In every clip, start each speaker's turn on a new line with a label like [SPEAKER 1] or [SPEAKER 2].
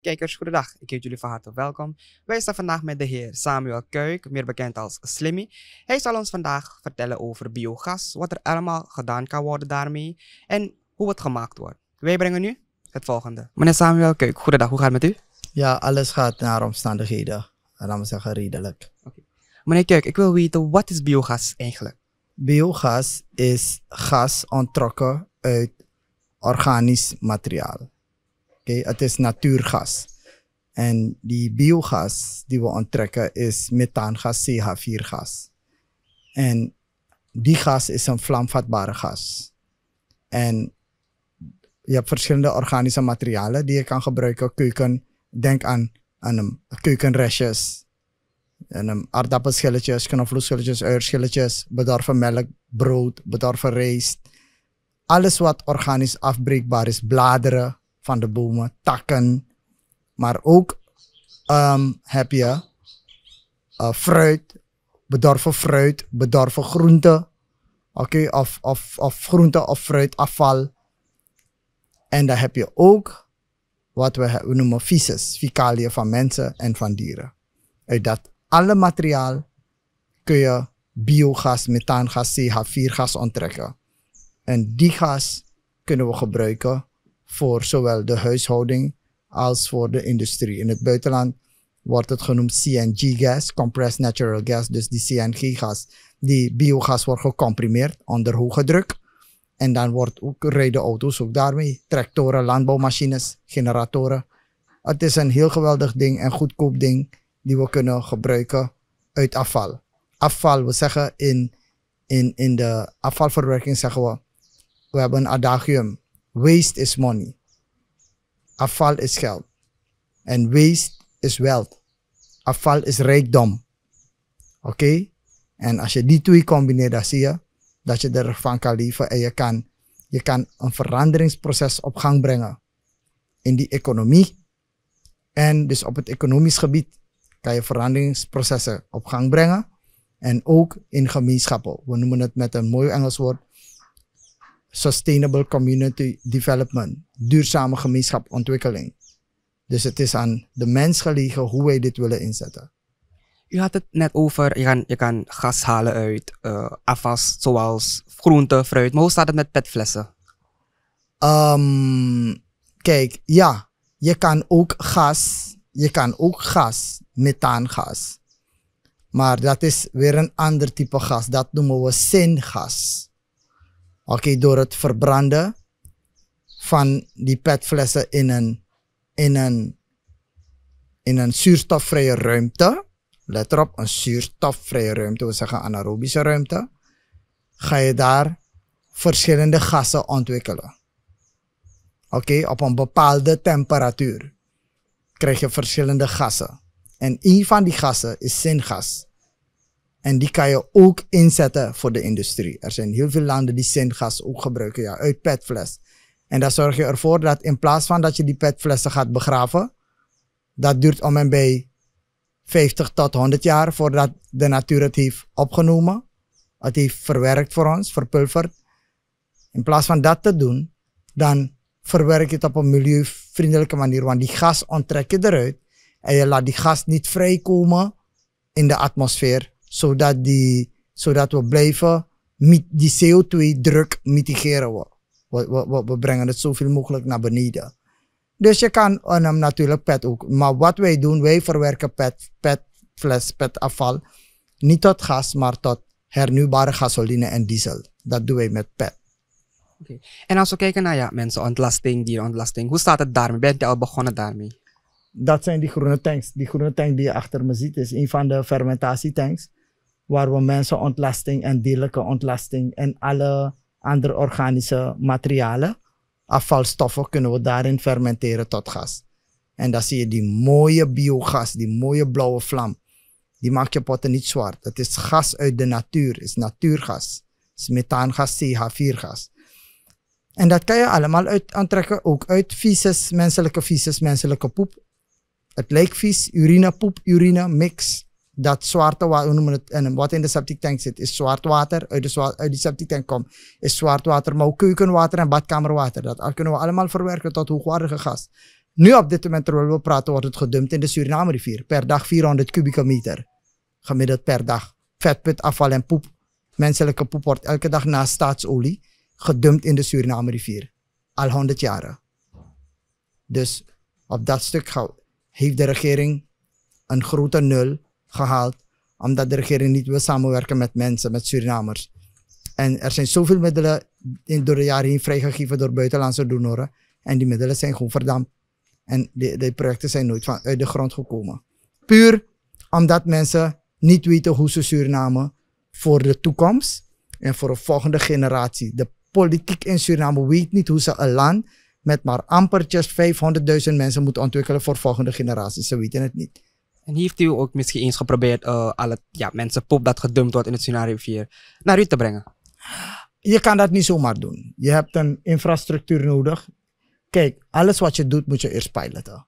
[SPEAKER 1] Kijkers, goedendag. Ik heet jullie van harte welkom. Wij staan vandaag met de heer Samuel Kuik, meer bekend als Slimmy. Hij zal ons vandaag vertellen over biogas, wat er allemaal gedaan kan worden daarmee en hoe het gemaakt wordt. Wij brengen nu het volgende. Meneer Samuel Kuik, goedendag. Hoe gaat het
[SPEAKER 2] met u? Ja, alles gaat naar omstandigheden. Laten we zeggen redelijk. Meneer Kuik, ik wil weten, wat is biogas eigenlijk? Biogas is gas ontrokken uit organisch materiaal. Het is natuurgas. En die biogas die we onttrekken is methaangas, CH4-gas. En die gas is een vlamvatbare gas. En je hebt verschillende organische materialen die je kan gebruiken. Keuken, denk aan, aan keukenrestjes, aardappelschilletjes, knoflookschilletjes, uierschilletjes, bedorven melk, brood, bedorven rijst. Alles wat organisch afbreekbaar is, bladeren, van de bomen, takken. Maar ook ehm, heb je eh, fruit, bedorven fruit, bedorven groenten. Oké, of, of, of groente of fruit, En dan heb je ook wat we, noemen feces, fecaliën van mensen en van dieren. Uit dat alle materiaal kun je biogas, methaangas, CH4-gas onttrekken. En die gas kunnen we gebruiken voor zowel de huishouding als voor de industrie. In het buitenland wordt het genoemd CNG-gas, compressed natural gas, dus die CNG-gas. Die biogas wordt gecomprimeerd onder hoge druk. En dan wordt ook, rijden auto's ook daarmee. Tractoren, landbouwmachines, generatoren. Het is een heel geweldig ding en goedkoop ding die we kunnen gebruiken uit afval. Afval, we zeggen in, in, in de afvalverwerking zeggen we, we hebben een adagium. Waste is money. Afval is geld. En waste is wealth. Afval is rijkdom. Oké? En als je die twee combineert, dan zie je dat je ervan kan leven en je kan, je kan een veranderingsproces op gang brengen in die economie. En dus op het economisch gebied kan je veranderingsprocessen op gang brengen. En ook in gemeenschappen. We noemen het met een mooi Engels woord Sustainable Community Development, duurzame gemeenschapontwikkeling. Dus het is aan de mens gelegen hoe wij dit willen inzetten. U had het net over, je
[SPEAKER 1] kan, je kan gas halen uit uh, zoals groente, fruit. Maar hoe staat het met petflessen?
[SPEAKER 2] Um, kijk, ja, je kan ook gas, je kan ook gas, methaangas. Maar dat is weer een ander type gas. Dat noemen we zingas. Oké, door het verbranden van die petflessen in een, in een, in een zuurstofvrije ruimte. Let erop, een zuurstofvrije ruimte, we zeggen anaerobische ruimte. Ga je daar verschillende gassen ontwikkelen. Oké, op een bepaalde temperatuur krijg je verschillende gassen. En een van die gassen is zingas. En die kan je ook inzetten voor de industrie. Er zijn heel veel landen die zingas ook gebruiken, uit petfles. En dat zorg je ervoor dat in plaats van dat je die petflessen gaat begraven, dat duurt om en bij 50 tot 100 jaar voordat de natuur het heeft opgenomen. Het heeft verwerkt voor ons, verpulverd. In plaats van dat te doen, dan verwerk je het op een milieuvriendelijke manier. Want die gas onttrek je eruit en je laat die gas niet vrijkomen in de atmosfeer zodat, die, zodat we blijven die CO2-druk mitigeren. We. We, we, brengen het zoveel mogelijk naar beneden. Dus je kan um, natuurlijk PET ook. Maar wat wij doen, wij verwerken PET, PET fles, PET afval. Niet tot gas, maar tot hernieuwbare gasoline en diesel. Dat doen wij met PET.
[SPEAKER 1] Okay. En als we kijken naar ja, mensen, ontlasting, dierenontlasting. Hoe staat het daarmee? Bent je al begonnen daarmee?
[SPEAKER 2] Dat zijn die groene tanks. Die groene tank die je achter me ziet is een van de fermentatietanks waar we mensen ontlasting en dierlijke ontlasting en alle andere organische materialen, afvalstoffen, kunnen we daarin fermenteren tot gas. En dan zie je die mooie biogas, die mooie blauwe vlam. Die maakt je potten niet zwart. Het is gas uit de natuur, is natuurgas. is methaangas, CH4-gas. En dat kan je allemaal uit aantrekken, ook uit vieses, menselijke feces, menselijke poep. Het lijkt vies, poep, urine, mix dat zwarte water, we noemen het, wat in de septic tank zit, is zwart water. Uit, de uit die septic tank komt, is zwart water, maar ook keukenwater en badkamerwater. Dat kunnen we allemaal verwerken tot hoogwaardige gas. Nu op dit moment, terwijl we praten, wordt het gedumpt in de Suriname rivier. Per dag 400 kubieke meter. Gemiddeld per dag. Vetput, afval en poep. Menselijke poep wordt elke dag na staatsolie gedumpt in de Suriname rivier. Al 100 jaren. Dus op dat stuk heeft de regering een grote nul gehaald. Omdat de regering niet wil samenwerken met mensen, met Surinamers. En er zijn zoveel middelen in, door de jaren heen vrijgegeven door buitenlandse donoren. En die middelen zijn gewoon verdampt. En die, die projecten zijn nooit van, uit de grond gekomen. Puur omdat mensen niet weten hoe ze Suriname voor de toekomst en voor de volgende generatie. De politiek in Suriname weet niet hoe ze een land met maar ampertjes 500.000 mensen moet ontwikkelen voor volgende generatie. Ze weten het niet.
[SPEAKER 1] En heeft u ook misschien eens geprobeerd uh, eh, alle ja, mensen dat
[SPEAKER 2] gedumpt wordt in het scenario 4 naar u te brengen? Je kan dat niet zomaar doen. Je hebt een infrastructuur nodig. Kijk, alles wat je doet moet je eerst piloten.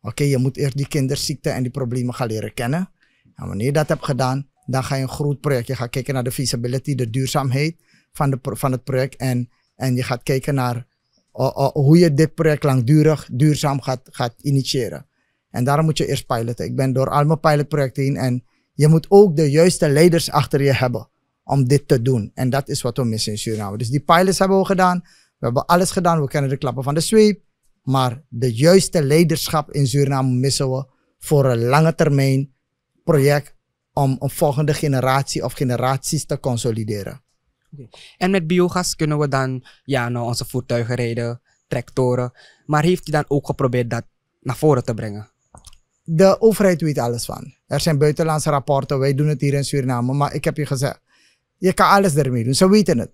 [SPEAKER 2] Oké, je moet eerst die kinderziekten en die problemen gaan leren kennen. En wanneer je dat hebt gedaan, dan ga je een groot project. Je gaat kijken naar de feasibility, de duurzaamheid van, de, van het project. En, en je gaat kijken naar eh, eh, hoe je dit project langdurig duurzaam gaat, gaat initiëren. En daarom moet je eerst piloten. Ik ben door al mijn pilotprojecten heen. En je moet ook de juiste leiders achter je hebben om dit te doen. En dat is wat we missen in Suriname. Dus die pilots hebben we gedaan. We hebben alles gedaan. We kennen de klappen van de sweep. Maar de juiste leiderschap in Suriname missen we voor een lange termijn project om een volgende generatie of generaties te consolideren.
[SPEAKER 1] En met biogas kunnen we dan ja, nou onze voertuigen rijden, tractoren. Maar heeft u dan ook geprobeerd dat naar voren te brengen?
[SPEAKER 2] de overheid weet alles van. Er zijn buitenlandse rapporten, wij doen het hier in Suriname, maar ik heb je gezegd, je kan alles ermee doen, ze weten het.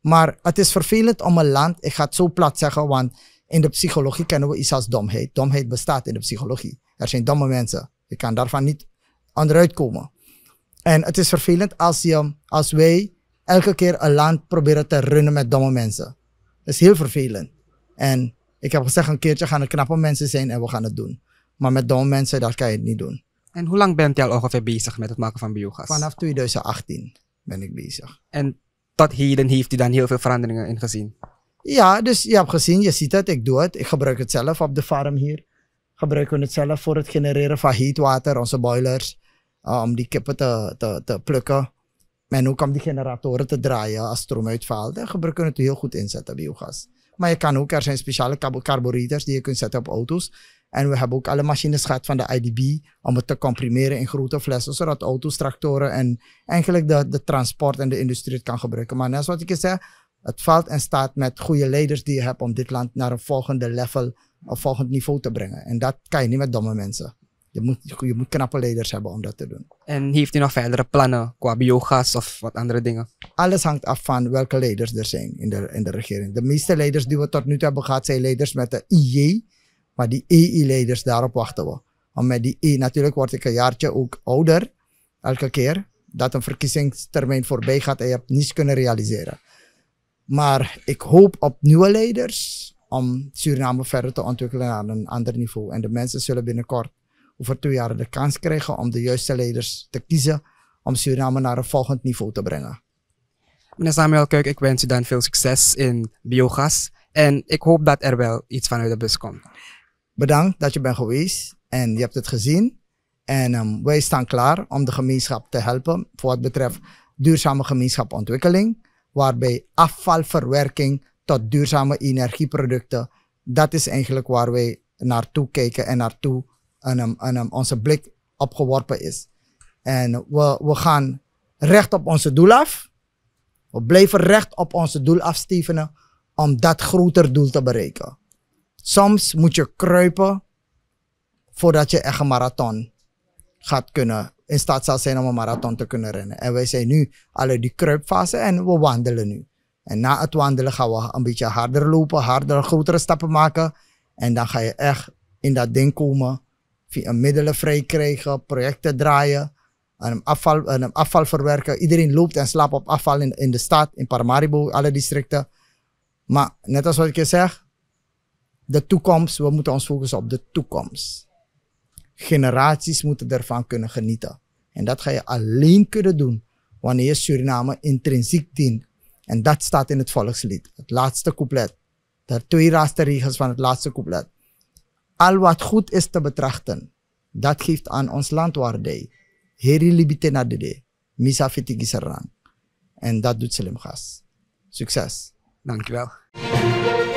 [SPEAKER 2] Maar het is vervelend om een land, ik ga het zo plat zeggen, want in de psychologie kennen we iets als domheid. Domheid bestaat in de psychologie. Er zijn domme mensen. Je kan daarvan niet onderuit komen. En het is vervelend als, je, als wij elke keer een land proberen te runnen met domme mensen. Dat is heel vervelend. En ik heb gezegd, een keertje gaan er knappe mensen zijn en we gaan het doen. Maar met domme mensen, dat kan je het niet doen.
[SPEAKER 1] En hoe lang bent jij al ongeveer bezig met het maken van biogas? Vanaf 2018 ben ik bezig. En tot heden heeft u dan heel veel veranderingen in gezien?
[SPEAKER 2] Ja, dus je hebt gezien, je ziet het, ik doe het. Ik gebruik het zelf op de farm hier. Gebruiken we het zelf voor het genereren van heatwater, onze boilers. Eh, om die kippen te, te, plukken. En ook om die generatoren te draaien als stroom uitvalt. En gebruiken we het heel goed inzetten, biogas. Maar je kan ook, er zijn speciale carburetors die je kunt zetten op auto's en we hebben ook alle machines gehad van de IDB om het te comprimeren in grote flessen, zodat auto's, tractoren en eigenlijk de, de transport en de industrie het kan gebruiken. Maar net zoals ik je zei, het valt en staat met goede leiders die je hebt om dit land naar een volgende level of volgend niveau te brengen. En dat kan je niet met domme mensen. Je moet, je moet knappe leiders hebben om dat te doen.
[SPEAKER 1] En heeft u nog verdere plannen qua biogas of wat andere dingen?
[SPEAKER 2] Alles hangt af van welke leiders er zijn in de, in de regering. De meeste leiders die we tot nu toe hebben gehad zijn leiders met de IJ maar die EI-leiders, daarop wachten we. Om met die E, natuurlijk word ik een jaartje ook ouder. Elke keer dat een verkiezingstermijn voorbij gaat en je hebt niets kunnen realiseren. Maar ik hoop op nieuwe leiders om Suriname verder te ontwikkelen naar een ander niveau. En de mensen zullen binnenkort over twee jaar de kans krijgen om de juiste leiders te kiezen om Suriname naar een volgend niveau te brengen.
[SPEAKER 1] Meneer Samuel Kuik, ik wens u dan veel succes in
[SPEAKER 2] biogas. En ik hoop dat er wel iets vanuit de bus komt bedankt dat je bent geweest en je hebt het gezien. En um, wij staan klaar om de gemeenschap te helpen voor wat betreft duurzame gemeenschapontwikkeling, waarbij afvalverwerking tot duurzame energieproducten, dat is eigenlijk waar wij naartoe kijken en naartoe en, ehm, ehm, onze blik opgeworpen is. En we, we gaan recht op onze doel af. We blijven recht op onze doel afstevenen om dat groter doel te bereiken. Soms moet je kruipen voordat je echt een marathon gaat kunnen, in staat zal zijn om een marathon te kunnen rennen. En wij zijn nu al in die kruipfase en we wandelen nu. En na het wandelen gaan we een beetje harder lopen, harder, grotere stappen maken. En dan ga je echt in dat ding komen, via middelen vrij krijgen, projecten draaien, en afval, en afval verwerken. Iedereen loopt en slaapt op afval in, in de stad, in Paramaribo, alle districten. Maar net als wat ik je zeg, de toekomst, we moeten ons focussen op de toekomst. Generaties moeten ervan kunnen genieten. En dat ga je alleen kunnen doen wanneer Suriname intrinsiek dient. En dat staat in het volkslied, het laatste couplet. De twee laatste regels van het laatste couplet. Al wat goed is te betrachten, dat geeft aan ons land waarde. Heri libite na misa En dat doet Succes. Gas. Succes. Dankjewel.